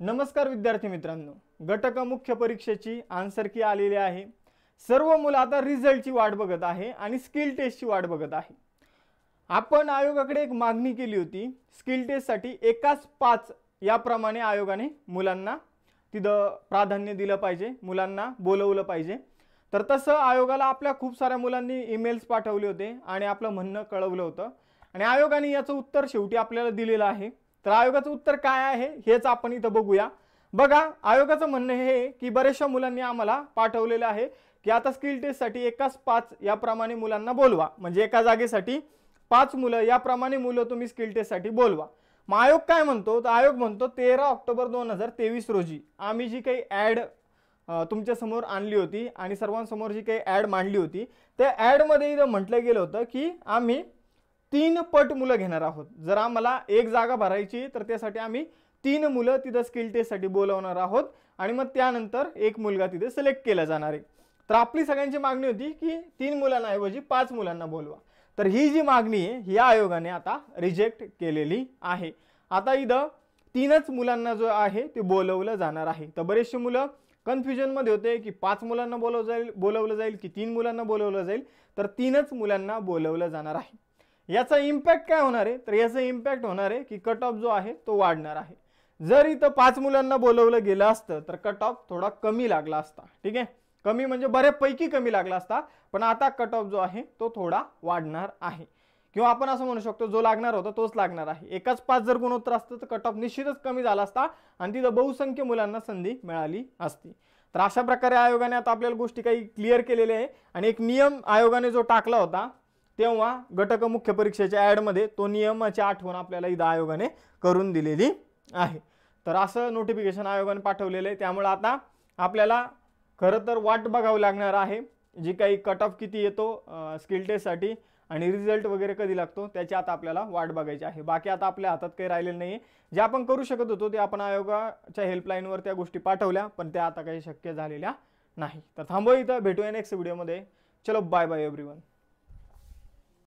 नमस्कार विद्यार्थी मित्रांनो घटक मुख्य परीक्षेची आन्सर की आलेली आहे सर्व मुलं आता रिझल्टची वाट बघत आहे आणि स्किल टेस्टची वाट बघत आहे आपण आयोगाकडे एक मागणी केली होती स्किल टेस्टसाठी एकाच पाच याप्रमाणे आयोगाने मुलांना तिथं प्राधान्य दिलं पाहिजे मुलांना बोलवलं पाहिजे तर तसं आयोगाला आपल्या खूप साऱ्या मुलांनी ईमेल्स पाठवले होते आणि आपलं म्हणणं कळवलं होतं आणि आयोगाने याचं उत्तर शेवटी आपल्याला दिलेलं आहे तर आयोगाचं उत्तर काय आहे हेच आपण इथं बघूया बघा आयोगाचं म्हणणं हे की बऱ्याचशा मुलांनी आम्हाला पाठवलेलं आहे की आता स्किल टेस्टसाठी एकाच पाच याप्रमाणे मुलांना बोलवा म्हणजे एका जागेसाठी पाच मुलं याप्रमाणे मुलं तुम्ही स्किल टेस्टसाठी बोलवा मग आयोग काय म्हणतो तर आयोग म्हणतो तेरा ऑक्टोबर दोन हजार तेवीस रोजी आम्ही जी काही ॲड तुमच्यासमोर आणली होती आणि सर्वांसमोर जी काही ॲड मांडली होती त्या ॲडमध्ये इथं म्हटलं गेलं होतं की आम्ही तीन पट मुलं घेणार आहोत जर आम्हाला एक जागा भरायची तर त्यासाठी आम्ही तीन मुलं तिथं स्किल टेस्टसाठी बोलवणार आहोत आणि मग त्यानंतर एक मुलगा तिथे सिलेक्ट केला जाणार आहे तर आपली सगळ्यांची मागणी होती की तीन मुलांऐवजी पाच मुलांना बोलवा तर ही जी मागणी आहे ही आयोगाने आता रिजेक्ट केलेली आहे आता इथं तीनच मुलांना जो आहे ते बोलवलं जाणार आहे तर बरेचसे मुलं कन्फ्युजनमध्ये होते की पाच मुलांना बोलव जाईल बोलवलं जाईल की तीन मुलांना बोलवलं जाईल तर तीनच मुलांना बोलवलं जाणार आहे याचा इम्पॅक्ट काय होणार आहे तर याचा इम्पॅक्ट होणार आहे की कट ऑफ जो आहे तो वाढणार आहे जर इथं पाच मुलांना बोलवलं गेलं असतं तर कट ऑफ थोडा कमी लागला असता ठीक आहे कमी म्हणजे बऱ्यापैकी कमी लागला असता पण आता कट ऑफ जो आहे तो थोडा वाढणार आहे किंवा आपण असं म्हणू शकतो जो लागणार होता तोच लागणार आहे एकाच पाच जर गुणोत्तर असतं तर कट ऑफ निश्चितच कमी झाला असता आणि तिथं बहुसंख्य मुलांना संधी मिळाली असती तर अशा प्रकारे आयोगाने आता आपल्याला गोष्टी काही क्लिअर केलेल्या आहे आणि एक नियम आयोगाने जो टाकला होता तेव्हा घटक मुख्य परीक्षेच्या ॲडमध्ये तो नियमाची आठवण आपल्याला इथं आयोगाने करून दिलेली आहे तर असं नोटिफिकेशन आयोगाने पाठवलेलं आहे त्यामुळे आता आपल्याला खरं तर वाट बघावं लागणार आहे जी काही कट ऑफ किती येतो स्किल टेस्टसाठी आणि रिझल्ट वगैरे कधी लागतो त्याची आता आपल्याला वाट बघायची आहे बाकी आता आपल्या हातात काही राहिलेलं नाही आहे जे आपण करू शकत होतो ते आपण आयोगाच्या हेल्पलाईनवर त्या गोष्टी पाठवल्या पण त्या आता काही शक्य झालेल्या नाही तर थांबव इथं भेटूया नेक्स्ट व्हिडिओमध्ये चलो बाय बाय वन